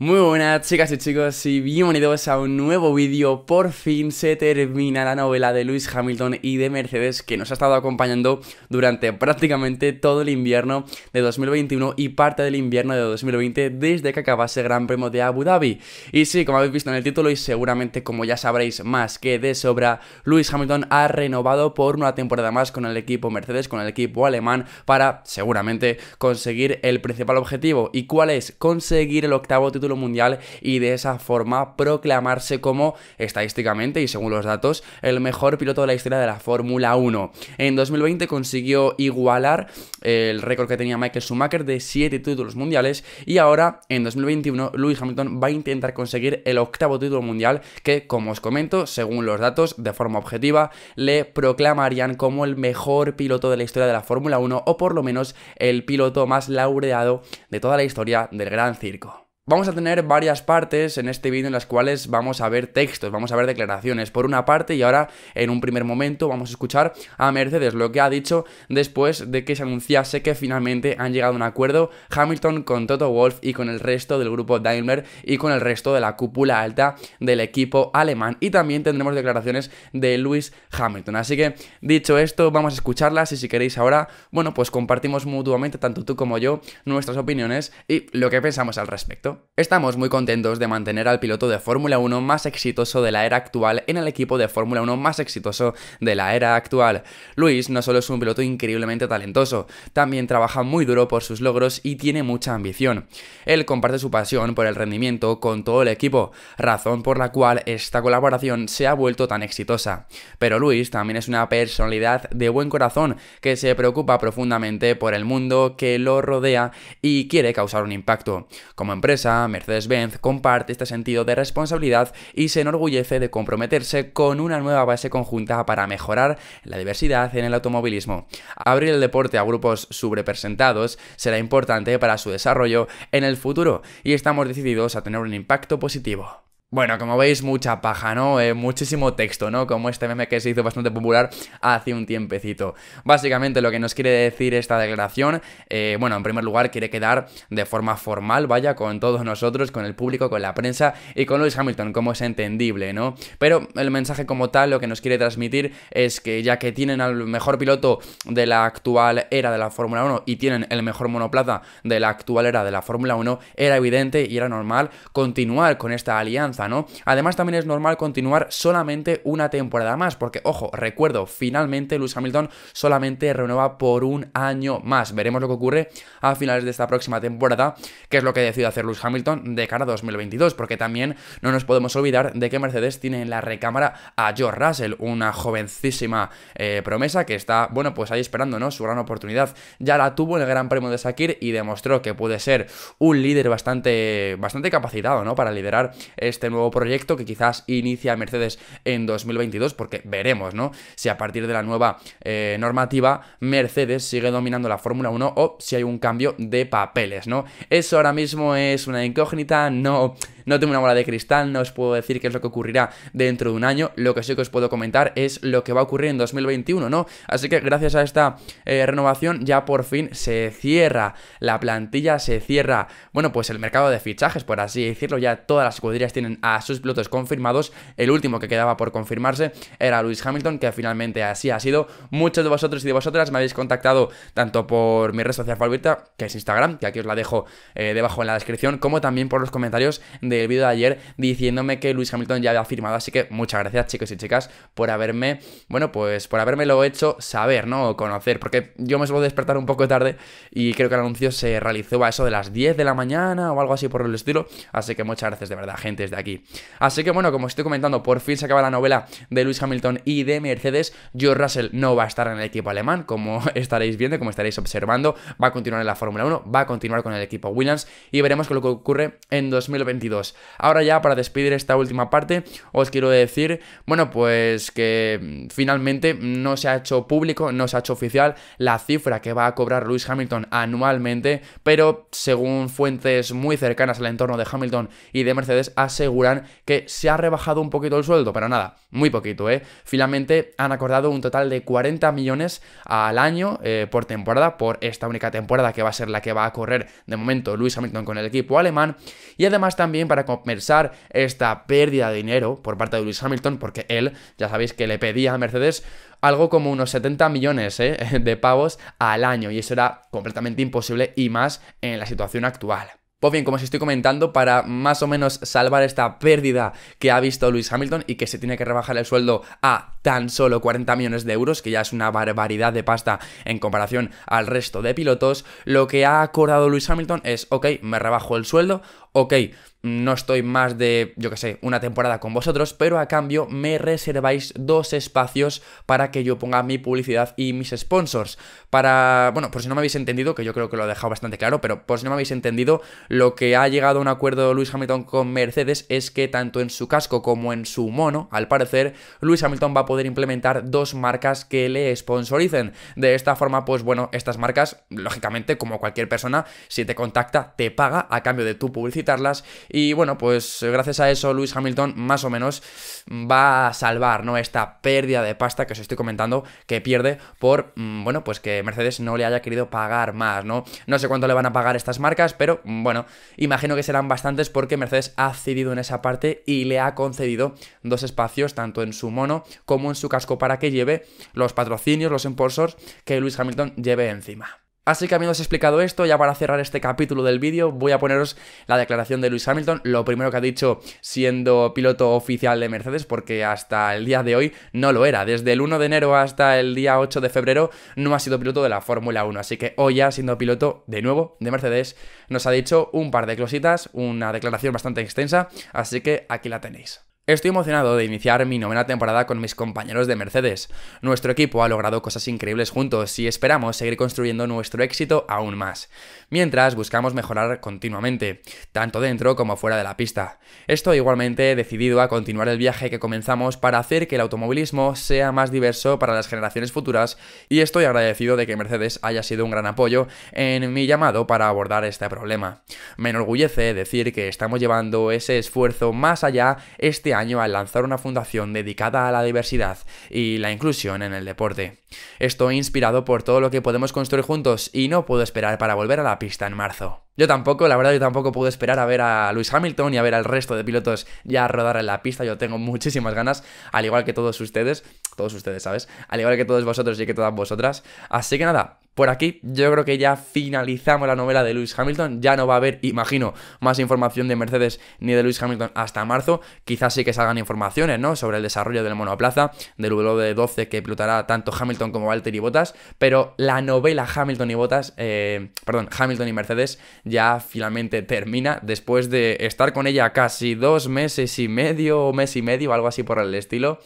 Muy buenas chicas y chicos y bienvenidos a un nuevo vídeo. Por fin se termina la novela de Lewis Hamilton y de Mercedes que nos ha estado acompañando durante prácticamente todo el invierno de 2021 y parte del invierno de 2020 desde que acabase Gran Premio de Abu Dhabi. Y sí, como habéis visto en el título y seguramente como ya sabréis más que de sobra, Lewis Hamilton ha renovado por una temporada más con el equipo Mercedes, con el equipo alemán para seguramente conseguir el principal objetivo. ¿Y cuál es? Conseguir el octavo título mundial y de esa forma proclamarse como, estadísticamente y según los datos, el mejor piloto de la historia de la Fórmula 1. En 2020 consiguió igualar el récord que tenía Michael Schumacher de 7 títulos mundiales y ahora en 2021 Lewis Hamilton va a intentar conseguir el octavo título mundial que, como os comento, según los datos, de forma objetiva, le proclamarían como el mejor piloto de la historia de la Fórmula 1 o por lo menos el piloto más laureado de toda la historia del Gran Circo. Vamos a tener varias partes en este vídeo en las cuales vamos a ver textos, vamos a ver declaraciones por una parte y ahora en un primer momento vamos a escuchar a Mercedes lo que ha dicho después de que se anunciase que finalmente han llegado a un acuerdo Hamilton con Toto Wolf y con el resto del grupo Daimler y con el resto de la cúpula alta del equipo alemán y también tendremos declaraciones de Lewis Hamilton. Así que dicho esto vamos a escucharlas y si queréis ahora, bueno pues compartimos mutuamente tanto tú como yo nuestras opiniones y lo que pensamos al respecto. Estamos muy contentos de mantener al piloto de Fórmula 1 más exitoso de la era actual en el equipo de Fórmula 1 más exitoso de la era actual. Luis no solo es un piloto increíblemente talentoso, también trabaja muy duro por sus logros y tiene mucha ambición. Él comparte su pasión por el rendimiento con todo el equipo, razón por la cual esta colaboración se ha vuelto tan exitosa. Pero Luis también es una personalidad de buen corazón que se preocupa profundamente por el mundo que lo rodea y quiere causar un impacto. Como empresa, Mercedes-Benz comparte este sentido de responsabilidad y se enorgullece de comprometerse con una nueva base conjunta para mejorar la diversidad en el automovilismo. Abrir el deporte a grupos sobrepresentados será importante para su desarrollo en el futuro y estamos decididos a tener un impacto positivo. Bueno, como veis, mucha paja, ¿no? Eh, muchísimo texto, ¿no? Como este meme que se hizo bastante popular hace un tiempecito. Básicamente lo que nos quiere decir esta declaración, eh, bueno, en primer lugar quiere quedar de forma formal, vaya, con todos nosotros, con el público, con la prensa y con Lewis Hamilton, como es entendible, ¿no? Pero el mensaje como tal, lo que nos quiere transmitir es que ya que tienen al mejor piloto de la actual era de la Fórmula 1 y tienen el mejor monoplaza de la actual era de la Fórmula 1, era evidente y era normal continuar con esta alianza ¿no? Además también es normal continuar solamente una temporada más, porque ojo, recuerdo, finalmente Lewis Hamilton solamente renueva por un año más. Veremos lo que ocurre a finales de esta próxima temporada, que es lo que decide hacer Lewis Hamilton de cara a 2022, porque también no nos podemos olvidar de que Mercedes tiene en la recámara a George Russell, una jovencísima eh, promesa que está, bueno, pues ahí esperando, ¿no? Su gran oportunidad. Ya la tuvo en el Gran Premio de Sakir y demostró que puede ser un líder bastante, bastante capacitado, ¿no? Para liderar este este nuevo proyecto que quizás inicia Mercedes en 2022, porque veremos, ¿no? Si a partir de la nueva eh, normativa Mercedes sigue dominando la Fórmula 1 o si hay un cambio de papeles, ¿no? Eso ahora mismo es una incógnita, no no tengo una bola de cristal, no os puedo decir qué es lo que ocurrirá dentro de un año. Lo que sí que os puedo comentar es lo que va a ocurrir en 2021, ¿no? Así que gracias a esta eh, renovación ya por fin se cierra la plantilla, se cierra, bueno, pues el mercado de fichajes, por así decirlo. Ya todas las escuderías tienen a sus pilotos confirmados. El último que quedaba por confirmarse era Luis Hamilton, que finalmente así ha sido. Muchos de vosotros y de vosotras me habéis contactado tanto por mi red social favorita, que es Instagram, que aquí os la dejo eh, debajo en la descripción, como también por los comentarios de el vídeo de ayer diciéndome que Luis Hamilton ya había firmado. Así que muchas gracias, chicos y chicas, por haberme, bueno, pues por haberme lo hecho saber, ¿no? O conocer, porque yo me suelo despertar un poco tarde y creo que el anuncio se realizó a eso de las 10 de la mañana o algo así por el estilo. Así que muchas gracias de verdad, gente, desde aquí. Así que bueno, como estoy comentando, por fin se acaba la novela de Luis Hamilton y de Mercedes. George Russell no va a estar en el equipo alemán, como estaréis viendo, como estaréis observando. Va a continuar en la Fórmula 1, va a continuar con el equipo Williams y veremos con lo que ocurre en 2022. Ahora ya para despedir esta última parte os quiero decir, bueno pues que mm, finalmente no se ha hecho público, no se ha hecho oficial la cifra que va a cobrar Lewis Hamilton anualmente, pero según fuentes muy cercanas al entorno de Hamilton y de Mercedes aseguran que se ha rebajado un poquito el sueldo, pero nada, muy poquito, ¿eh? Finalmente han acordado un total de 40 millones al año eh, por temporada, por esta única temporada que va a ser la que va a correr de momento Lewis Hamilton con el equipo alemán y además también para compensar esta pérdida de dinero por parte de Lewis Hamilton, porque él, ya sabéis que le pedía a Mercedes algo como unos 70 millones eh, de pavos al año, y eso era completamente imposible y más en la situación actual. Pues bien, como os estoy comentando, para más o menos salvar esta pérdida que ha visto Lewis Hamilton y que se tiene que rebajar el sueldo a tan solo 40 millones de euros, que ya es una barbaridad de pasta en comparación al resto de pilotos, lo que ha acordado Luis Hamilton es, ok, me rebajo el sueldo, ok, no estoy más de, yo que sé, una temporada con vosotros, pero a cambio me reserváis dos espacios para que yo ponga mi publicidad y mis sponsors. Para, bueno, por si no me habéis entendido, que yo creo que lo he dejado bastante claro, pero por si no me habéis entendido, lo que ha llegado a un acuerdo Luis Hamilton con Mercedes es que tanto en su casco como en su mono, al parecer, Luis Hamilton va a poder implementar dos marcas que le sponsoricen. De esta forma, pues bueno, estas marcas, lógicamente, como cualquier persona, si te contacta, te paga a cambio de tú publicitarlas. Y bueno, pues gracias a eso, Luis Hamilton más o menos va a salvar, ¿no? Esta pérdida de pasta que os estoy comentando que pierde por, mm, bueno, pues que Mercedes no le haya querido pagar más, ¿no? No sé cuánto le van a pagar estas marcas, pero mm, bueno, imagino que serán bastantes porque Mercedes ha cedido en esa parte y le ha concedido dos espacios, tanto en su mono como como en su casco para que lleve los patrocinios, los impulsors que Luis Hamilton lleve encima. Así que he explicado esto, ya para cerrar este capítulo del vídeo, voy a poneros la declaración de Lewis Hamilton, lo primero que ha dicho siendo piloto oficial de Mercedes, porque hasta el día de hoy no lo era. Desde el 1 de enero hasta el día 8 de febrero no ha sido piloto de la Fórmula 1, así que hoy ya siendo piloto de nuevo de Mercedes, nos ha dicho un par de cositas, una declaración bastante extensa, así que aquí la tenéis. Estoy emocionado de iniciar mi novena temporada con mis compañeros de Mercedes. Nuestro equipo ha logrado cosas increíbles juntos y esperamos seguir construyendo nuestro éxito aún más, mientras buscamos mejorar continuamente, tanto dentro como fuera de la pista. Estoy igualmente decidido a continuar el viaje que comenzamos para hacer que el automovilismo sea más diverso para las generaciones futuras y estoy agradecido de que Mercedes haya sido un gran apoyo en mi llamado para abordar este problema. Me enorgullece decir que estamos llevando ese esfuerzo más allá este año año al lanzar una fundación dedicada a la diversidad y la inclusión en el deporte. Estoy inspirado por todo lo que podemos construir juntos y no puedo esperar para volver a la pista en marzo. Yo tampoco, la verdad, yo tampoco puedo esperar a ver a Lewis Hamilton y a ver al resto de pilotos ya rodar en la pista. Yo tengo muchísimas ganas, al igual que todos ustedes, todos ustedes, ¿sabes? Al igual que todos vosotros y que todas vosotras. Así que nada, por aquí yo creo que ya finalizamos la novela de Lewis Hamilton. Ya no va a haber, imagino, más información de Mercedes ni de Lewis Hamilton hasta marzo. Quizás sí que salgan informaciones, ¿no? Sobre el desarrollo del monoplaza, del de 12 que pilotará tanto Hamilton como Valtteri Bottas. Pero la novela Hamilton y Bottas, eh, perdón, Hamilton y Mercedes ya finalmente termina después de estar con ella casi dos meses y medio o mes y medio, algo así por el estilo.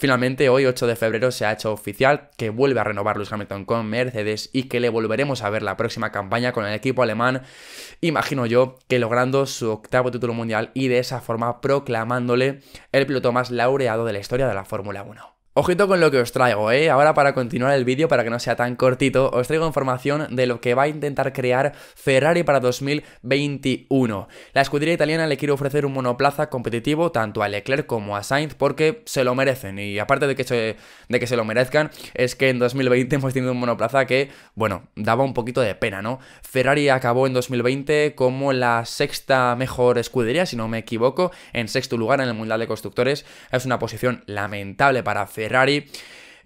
Finalmente, hoy 8 de febrero se ha hecho oficial que vuelve a renovar Lewis Hamilton con Mercedes y que le volveremos a ver la próxima campaña con el equipo alemán, imagino yo que logrando su octavo título mundial y de esa forma proclamándole el piloto más laureado de la historia de la Fórmula 1. Ojito con lo que os traigo, ¿eh? Ahora para continuar el vídeo, para que no sea tan cortito, os traigo información de lo que va a intentar crear Ferrari para 2021. La escudería italiana le quiere ofrecer un monoplaza competitivo tanto a Leclerc como a Sainz porque se lo merecen. Y aparte de que se, de que se lo merezcan, es que en 2020 hemos tenido un monoplaza que, bueno, daba un poquito de pena, ¿no? Ferrari acabó en 2020 como la sexta mejor escudería, si no me equivoco, en sexto lugar en el Mundial de Constructores. Es una posición lamentable para Ferrari Ferrari.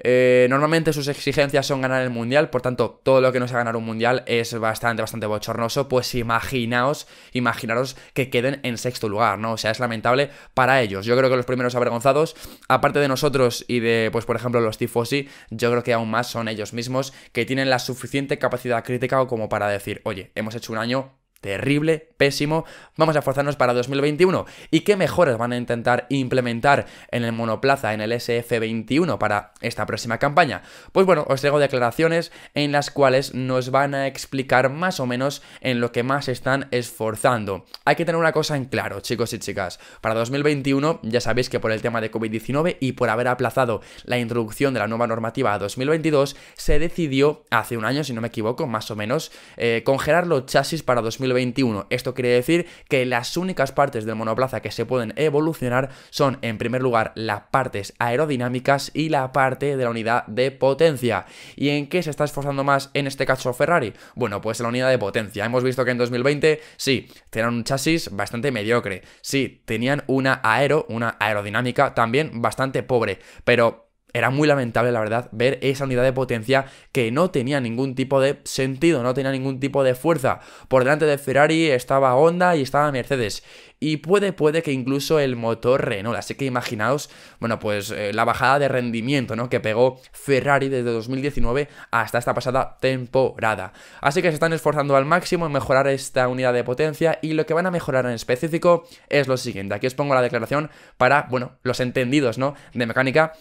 Eh, normalmente sus exigencias son ganar el mundial, por tanto, todo lo que no sea ganar un mundial es bastante, bastante bochornoso. Pues imaginaos, imaginaros que queden en sexto lugar, ¿no? O sea, es lamentable para ellos. Yo creo que los primeros avergonzados, aparte de nosotros y de, pues, por ejemplo, los tifosi, yo creo que aún más son ellos mismos que tienen la suficiente capacidad crítica como para decir, oye, hemos hecho un año terrible, pésimo. Vamos a forzarnos para 2021. ¿Y qué mejoras van a intentar implementar en el monoplaza, en el SF21 para esta próxima campaña? Pues bueno, os traigo declaraciones en las cuales nos van a explicar más o menos en lo que más están esforzando. Hay que tener una cosa en claro, chicos y chicas. Para 2021 ya sabéis que por el tema de COVID-19 y por haber aplazado la introducción de la nueva normativa a 2022, se decidió hace un año, si no me equivoco, más o menos, eh, congelar los chasis para 2021 2021. Esto quiere decir que las únicas partes del monoplaza que se pueden evolucionar son, en primer lugar, las partes aerodinámicas y la parte de la unidad de potencia. ¿Y en qué se está esforzando más en este caso Ferrari? Bueno, pues en la unidad de potencia. Hemos visto que en 2020, sí, tenían un chasis bastante mediocre. Sí, tenían una aero, una aerodinámica también bastante pobre. Pero era muy lamentable, la verdad, ver esa unidad de potencia que no tenía ningún tipo de sentido, no tenía ningún tipo de fuerza. Por delante de Ferrari estaba Honda y estaba Mercedes. Y puede, puede que incluso el motor Renault. Así que imaginaos, bueno, pues eh, la bajada de rendimiento, ¿no? Que pegó Ferrari desde 2019 hasta esta pasada temporada. Así que se están esforzando al máximo en mejorar esta unidad de potencia. Y lo que van a mejorar en específico es lo siguiente. Aquí os pongo la declaración para, bueno, los entendidos, ¿no? De mecánica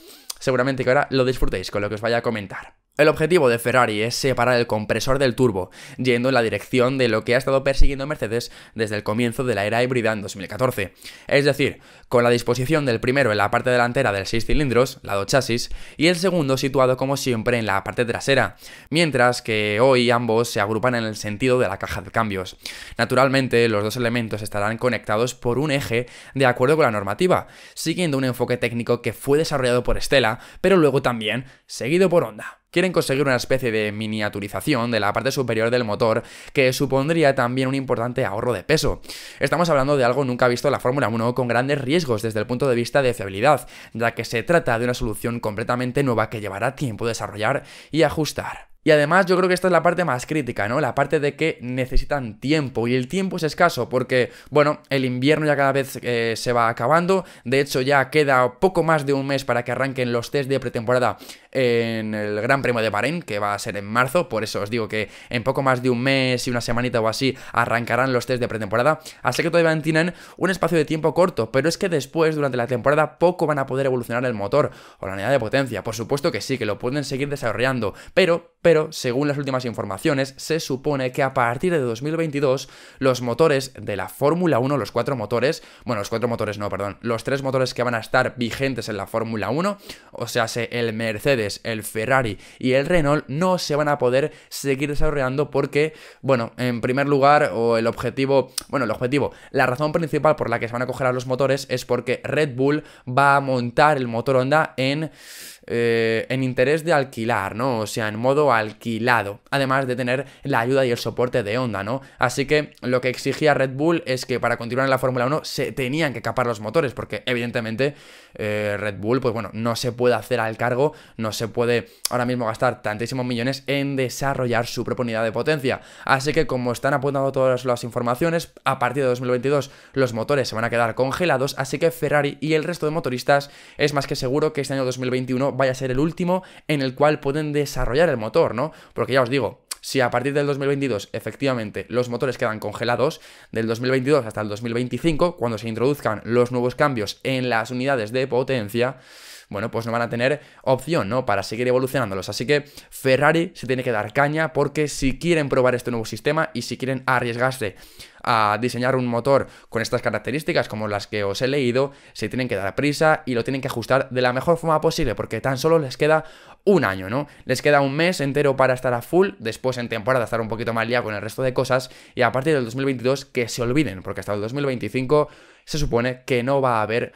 seguramente que ahora lo disfrutéis con lo que os vaya a comentar. El objetivo de Ferrari es separar el compresor del turbo, yendo en la dirección de lo que ha estado persiguiendo Mercedes desde el comienzo de la era híbrida en 2014. Es decir, con la disposición del primero en la parte delantera del 6 cilindros, lado chasis, y el segundo situado como siempre en la parte trasera, mientras que hoy ambos se agrupan en el sentido de la caja de cambios. Naturalmente, los dos elementos estarán conectados por un eje de acuerdo con la normativa, siguiendo un enfoque técnico que fue desarrollado por Stella, pero luego también seguido por Honda. Quieren conseguir una especie de miniaturización de la parte superior del motor que supondría también un importante ahorro de peso. Estamos hablando de algo nunca visto en la Fórmula 1 con grandes riesgos desde el punto de vista de fiabilidad, ya que se trata de una solución completamente nueva que llevará tiempo desarrollar y ajustar. Y además yo creo que esta es la parte más crítica, ¿no? La parte de que necesitan tiempo y el tiempo es escaso porque, bueno, el invierno ya cada vez eh, se va acabando, de hecho ya queda poco más de un mes para que arranquen los test de pretemporada en el Gran Premio de Bahrein, que va a ser en marzo, por eso os digo que en poco más de un mes y una semanita o así arrancarán los test de pretemporada, así que todavía tienen un espacio de tiempo corto, pero es que después, durante la temporada, poco van a poder evolucionar el motor o la unidad de potencia, por supuesto que sí, que lo pueden seguir desarrollando, pero pero según las últimas informaciones, se supone que a partir de 2022 los motores de la Fórmula 1, los cuatro motores, bueno, los cuatro motores no, perdón, los tres motores que van a estar vigentes en la Fórmula 1, o sea, el Mercedes, el Ferrari y el Renault, no se van a poder seguir desarrollando porque, bueno, en primer lugar, o el objetivo, bueno, el objetivo, la razón principal por la que se van a coger a los motores es porque Red Bull va a montar el motor Honda en, eh, en interés de alquilar, ¿no? O sea, en modo alquilado, además de tener la ayuda y el soporte de Honda, ¿no? Así que lo que exigía Red Bull es que para continuar en la Fórmula 1 se tenían que capar los motores, porque evidentemente eh, Red Bull, pues bueno, no se puede hacer al cargo, no se puede ahora mismo gastar tantísimos millones en desarrollar su propia unidad de potencia. Así que como están apuntando todas las informaciones, a partir de 2022 los motores se van a quedar congelados, así que Ferrari y el resto de motoristas es más que seguro que este año 2021 vaya a ser el último en el cual pueden desarrollar el motor. Porque ya os digo, si a partir del 2022 efectivamente los motores quedan congelados, del 2022 hasta el 2025, cuando se introduzcan los nuevos cambios en las unidades de potencia, bueno, pues no van a tener opción, ¿no? Para seguir evolucionándolos. Así que Ferrari se tiene que dar caña porque si quieren probar este nuevo sistema y si quieren arriesgarse a diseñar un motor con estas características como las que os he leído, se tienen que dar prisa y lo tienen que ajustar de la mejor forma posible porque tan solo les queda un año, ¿no? Les queda un mes entero para estar a full, después en temporada estar un poquito más con el resto de cosas y a partir del 2022 que se olviden porque hasta el 2025 se supone que no va a haber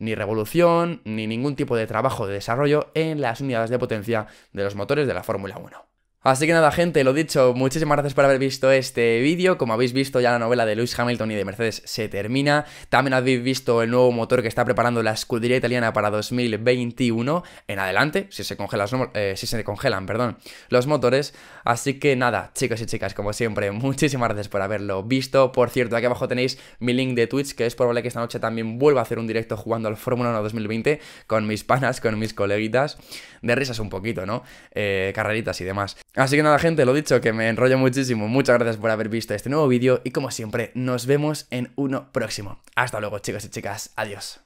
ni revolución, ni ningún tipo de trabajo de desarrollo en las unidades de potencia de los motores de la Fórmula 1. Así que nada gente, lo dicho, muchísimas gracias por haber visto este vídeo, como habéis visto ya la novela de Lewis Hamilton y de Mercedes se termina, también habéis visto el nuevo motor que está preparando la escudería italiana para 2021 en adelante, si se, eh, si se congelan perdón, los motores, así que nada, chicos y chicas, como siempre, muchísimas gracias por haberlo visto, por cierto, aquí abajo tenéis mi link de Twitch, que es probable que esta noche también vuelva a hacer un directo jugando al Fórmula 1 2020 con mis panas, con mis coleguitas, de risas un poquito, ¿no? Eh, carreritas y demás. Así que nada gente, lo dicho, que me enrollo muchísimo. Muchas gracias por haber visto este nuevo vídeo y como siempre, nos vemos en uno próximo. Hasta luego chicos y chicas, adiós.